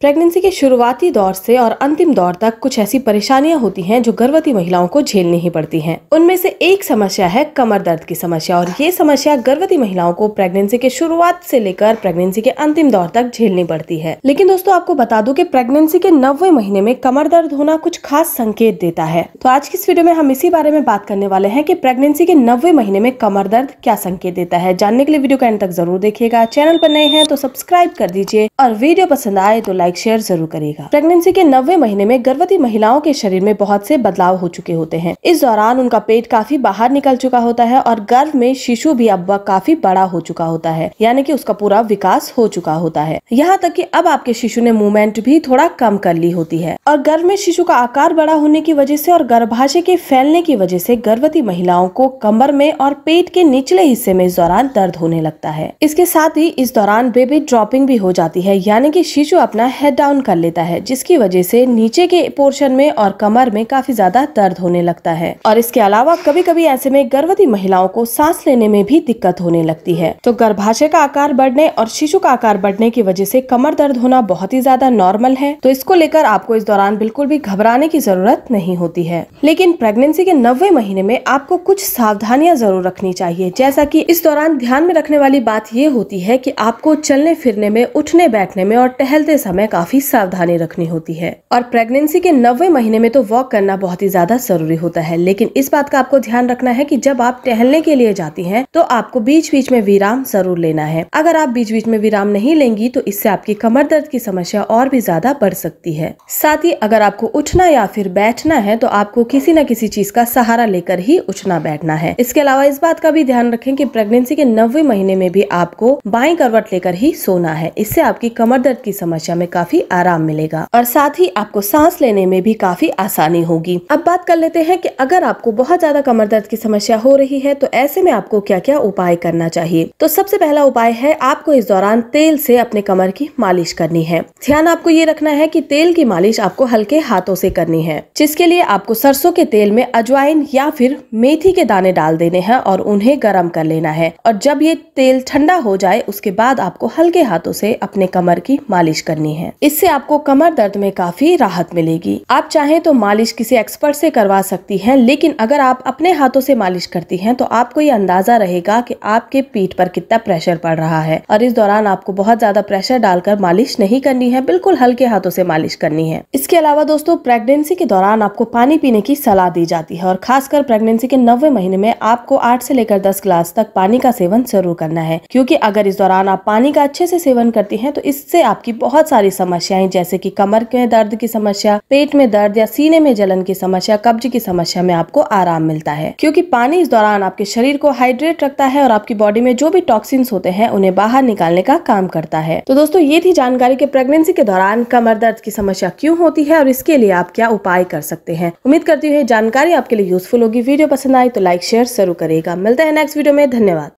Pregnancy के शुरुआती दौर से और अंतिम दौर तक कुछ ऐसी परेशानियां होती हैं जो गर्भवती महिलाओं को झेलनी ही पड़ती हैं। उनमें से एक समस्या है कमर दर्द की समस्या और ये समस्या गर्भवती महिलाओं को प्रेगनेंसी के शुरुआत से लेकर प्रेगनेंसी के अंतिम दौर तक झेलनी पड़ती है लेकिन दोस्तों आपको बता दो की प्रेगनेंसी के नब्बे महीने में कमर दर्द होना कुछ खास संकेत देता है तो आज की इस वीडियो में हम इसी बारे में बात करने वाले है की प्रेगनेंसी के नब्बे महीने में कमर दर्द क्या संकेत देता है जानने के लिए वीडियो को एंड तक जरूर देखिएगा चैनल पर नए हैं तो सब्सक्राइब कर दीजिए और वीडियो पसंद आए तो लाइक लाइक शेयर जरूर करेगा प्रेगनेंसी के नब्बे महीने में गर्भवती महिलाओं के शरीर में बहुत से बदलाव हो चुके होते हैं इस दौरान उनका पेट काफी बाहर निकल चुका होता है और गर्भ में शिशु भी अब काफी बड़ा हो चुका होता है यानी कि उसका पूरा विकास हो चुका होता है यहाँ तक कि अब आपके शिशु ने मूवमेंट भी थोड़ा कम कर ली होती है और गर्भ में शिशु का आकार बड़ा होने की वजह से और गर्भाशय के फैलने की वजह से गर्भवती महिलाओं को कमर में और पेट के निचले हिस्से में इस दौरान दर्द होने लगता है इसके साथ ही इस दौरान बेबी ड्रॉपिंग भी हो जाती है यानी कि शिशु अपना हेड डाउन कर लेता है जिसकी वजह से नीचे के पोर्शन में और कमर में काफी ज्यादा दर्द होने लगता है और इसके अलावा कभी कभी ऐसे में गर्भवती महिलाओं को सांस लेने में भी दिक्कत होने लगती है तो गर्भाशय का आकार बढ़ने और शिशु का आकार बढ़ने की वजह से कमर दर्द होना बहुत ही ज्यादा नॉर्मल है तो इसको लेकर आपको इस दौरान बिल्कुल भी घबराने की जरूरत नहीं होती है लेकिन प्रेगनेंसी के नब्बे महीने में आपको कुछ सावधानियां जरूर रखनी चाहिए जैसा कि इस दौरान ध्यान में रखने वाली बात ये होती है कि आपको चलने फिरने में उठने बैठने में और टहलते समय समय काफी सावधानी रखनी होती है और प्रेगनेंसी के नब्बे महीने में तो वॉक करना बहुत ही ज्यादा जरूरी होता है लेकिन इस बात का आपको ध्यान रखना है की जब आप टहलने के लिए जाती है तो आपको बीच बीच में विराम जरूर लेना है अगर आप बीच बीच में विराम नहीं लेंगी तो इससे आपकी कमर दर्द की समस्या और भी ज्यादा बढ़ सकती है साथ ही अगर आपको उठना या फिर बैठना है तो आपको किसी न किसी चीज का सहारा लेकर ही उठना बैठना है इसके अलावा इस बात का भी ध्यान रखें कि प्रेगनेंसी के नब्बे महीने में भी आपको बाई करवट लेकर ही सोना है इससे आपकी कमर दर्द की समस्या में काफी आराम मिलेगा और साथ ही आपको सांस लेने में भी काफी आसानी होगी अब बात कर लेते हैं कि अगर आपको बहुत ज्यादा कमर दर्द की समस्या हो रही है तो ऐसे में आपको क्या क्या उपाय करना चाहिए तो सबसे पहला उपाय है आपको इस दौरान तेल से अपने कमर की मालिश करनी है ध्यान आपको ये रखना है की तेल की मालिश आपको हल्के हाथों से करनी है जिसके लिए आपको सरसों के तेल में अजवाइन या फिर मेथी के दाने डाल देने हैं और उन्हें गर्म कर लेना है और जब ये तेल ठंडा हो जाए उसके बाद आपको हल्के हाथों से अपने कमर की मालिश करनी है हैं इससे आपको कमर दर्द में काफी राहत मिलेगी आप चाहें तो मालिश किसी एक्सपर्ट से करवा सकती हैं लेकिन अगर आप अपने हाथों से मालिश करती हैं तो आपको ये अंदाजा रहेगा कि आपके पीठ पर कितना प्रेशर पड़ रहा है और इस दौरान आपको बहुत ज्यादा प्रेशर डालकर मालिश नहीं करनी है बिल्कुल हल्के हाथों से मालिश करनी है इसके अलावा दोस्तों प्रेगनेंसी के दौरान आपको पानी पीने की सलाह दी जाती है और खासकर प्रेगनेंसी के नवे महीने में आपको आठ से लेकर दस ग्लास तक पानी का सेवन जरूर करना है क्योंकि अगर इस दौरान आप पानी का अच्छे से सेवन करती हैं तो इससे आपकी बहुत सारी समस्याएं जैसे कि कमर में दर्द की समस्या पेट में दर्द या सीने में जलन की समस्या कब्ज की समस्या में आपको आराम मिलता है क्योंकि पानी इस दौरान आपके शरीर को हाइड्रेट रखता है और आपकी बॉडी में जो भी टॉक्सिन्स होते हैं उन्हें बाहर निकालने का काम करता है तो दोस्तों ये थी जानकारी की प्रेगनेंसी के दौरान कमर दर्द की समस्या क्यूँ होती है और इसके लिए आप क्या उपाय कर सकते हैं उम्मीद करती हूँ जानकारी आपके लिए यूजफुल होगी वीडियो पसंद आई तो लाइक शेयर जरूर करेगा मिलते हैं नेक्स्ट वीडियो में धन्यवाद